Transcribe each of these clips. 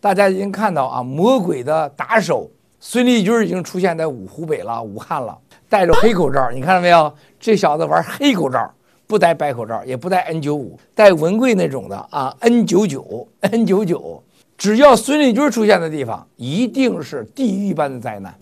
大家已经看到啊，魔鬼的打手孙立军已经出现在武湖北了，武汉了，戴着黑口罩，你看到没有？这小子玩黑口罩，不戴白口罩，也不戴 N95，戴文贵那种的啊，N99、N99。只要孙立军出现的地方，一定是地狱般的灾难。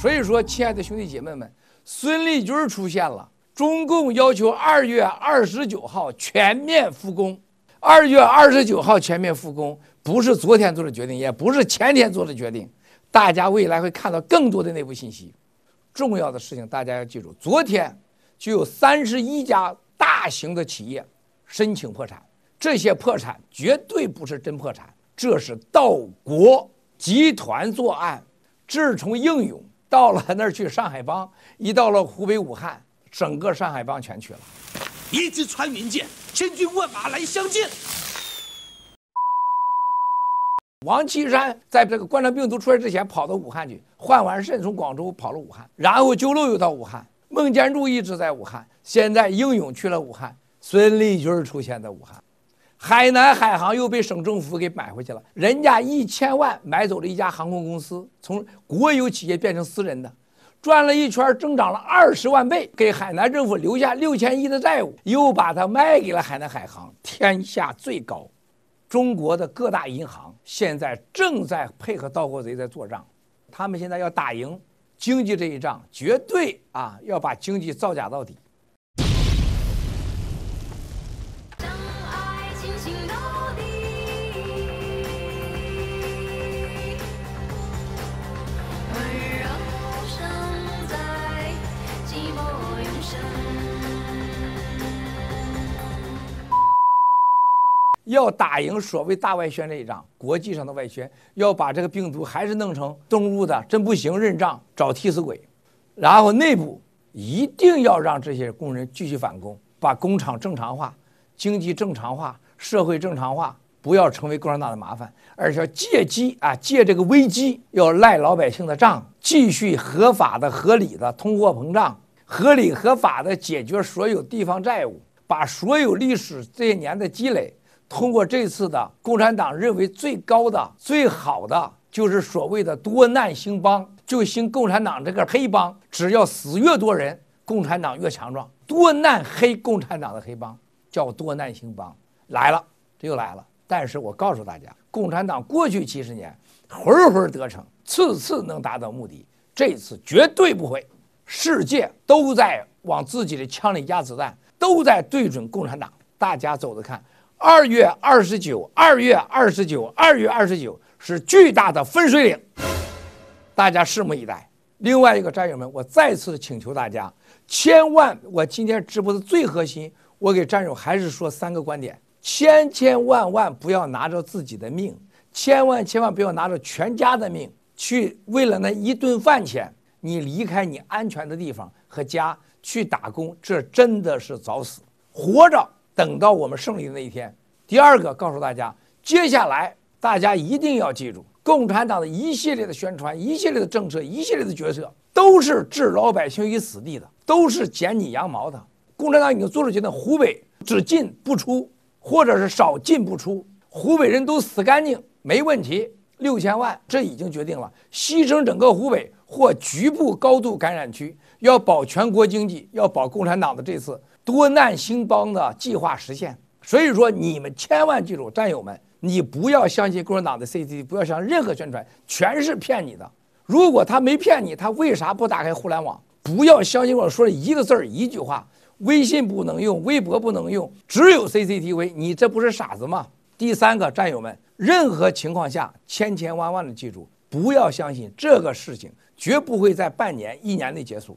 所以说，亲爱的兄弟姐妹们，孙立军出现了，中共要求二月二十九号全面复工。二月二十九号全面复工，不是昨天做的决定，也不是前天做的决定。大家未来会看到更多的内部信息。重要的事情大家要记住：昨天就有三十一家大型的企业申请破产，这些破产绝对不是真破产，这是道国集团作案。自从应勇到了那儿去上海帮，一到了湖北武汉，整个上海帮全去了。一支穿云箭，千军万马来相见。王岐山在这个冠状病毒出来之前跑到武汉去换完肾，从广州跑了武汉，然后周路又到武汉。孟建柱一直在武汉，现在应勇去了武汉，孙立军出现在武汉。海南海航又被省政府给买回去了，人家一千万买走了一家航空公司，从国有企业变成私人的。转了一圈，增长了二十万倍，给海南政府留下六千亿的债务，又把它卖给了海南海航。天下最高，中国的各大银行现在正在配合盗国贼在做账，他们现在要打赢经济这一仗，绝对啊要把经济造假到底。要打赢所谓大外宣这一仗，国际上的外宣要把这个病毒还是弄成动物的，真不行认账找替死鬼，然后内部一定要让这些工人继续返工，把工厂正常化，经济正常化，社会正常化，不要成为共产党的麻烦，而是要借机啊借这个危机，要赖老百姓的账，继续合法的合理的通货膨胀，合理合法的解决所有地方债务，把所有历史这些年的积累。通过这次的共产党认为最高的最好的就是所谓的多难兴邦，就兴共产党这个黑帮，只要死越多人，共产党越强壮。多难黑共产党的黑帮叫多难兴邦来了，这又来了。但是我告诉大家，共产党过去七十年，回回得逞，次次能达到目的，这次绝对不会。世界都在往自己的枪里加子弹，都在对准共产党，大家走着看。二月二十九，二月二十九，二月二十九是巨大的分水岭，大家拭目以待。另外一个，战友们，我再次请求大家，千万！我今天直播的最核心，我给战友还是说三个观点：千千万万不要拿着自己的命，千万千万不要拿着全家的命去为了那一顿饭钱，你离开你安全的地方和家去打工，这真的是找死，活着。等到我们胜利的那一天。第二个，告诉大家，接下来大家一定要记住，共产党的一系列的宣传、一系列的政策、一系列的决策，都是置老百姓于死地的，都是剪你羊毛的。共产党已经做出决定，湖北只进不出，或者是少进不出，湖北人都死干净，没问题。六千万，这已经决定了，牺牲整个湖北或局部高度感染区，要保全国经济，要保共产党的这次。多难兴邦的计划实现，所以说你们千万记住，战友们，你不要相信共产党的 CCTV，不要相信任何宣传，全是骗你的。如果他没骗你，他为啥不打开互联网？不要相信我说的一个字儿、一句话。微信不能用，微博不能用，只有 CCTV。你这不是傻子吗？第三个，战友们，任何情况下，千千万万的记住，不要相信这个事情，绝不会在半年、一年内结束。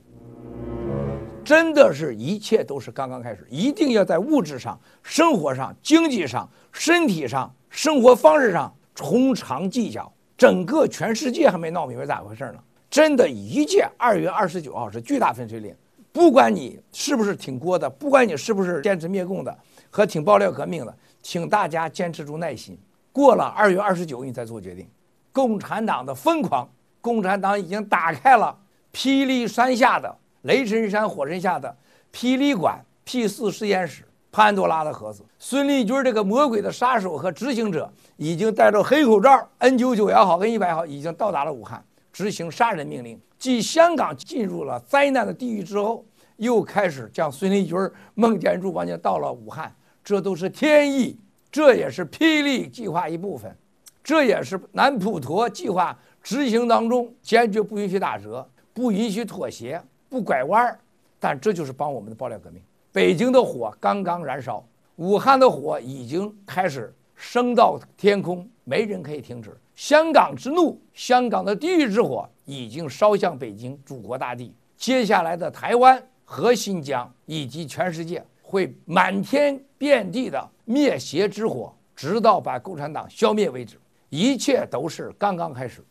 真的是一切都是刚刚开始，一定要在物质上、生活上、经济上、身体上、生活方式上从长计较。整个全世界还没闹明白咋回事呢。真的，一届二月二十九号是巨大分水岭。不管你是不是挺郭的，不管你是不是坚持灭共的和挺爆料革命的，请大家坚持住耐心。过了二月二十九，你再做决定。共产党的疯狂，共产党已经打开了霹雳山下的。雷神山、火神下的霹雳馆 P 四实验室、潘多拉的盒子，孙立军这个魔鬼的杀手和执行者，已经戴着黑口罩 N 九九也好，N 一百好，已经到达了武汉，执行杀人命令。继香港进入了灾难的地狱之后，又开始将孙立军、孟建柱、王建到了武汉，这都是天意，这也是霹雳计划一部分，这也是南普陀计划执行当中坚决不允许打折，不允许妥协。不拐弯儿，但这就是帮我们的爆料革命。北京的火刚刚燃烧，武汉的火已经开始升到天空，没人可以停止。香港之怒，香港的地狱之火已经烧向北京祖国大地。接下来的台湾和新疆以及全世界，会满天遍地的灭邪之火，直到把共产党消灭为止。一切都是刚刚开始。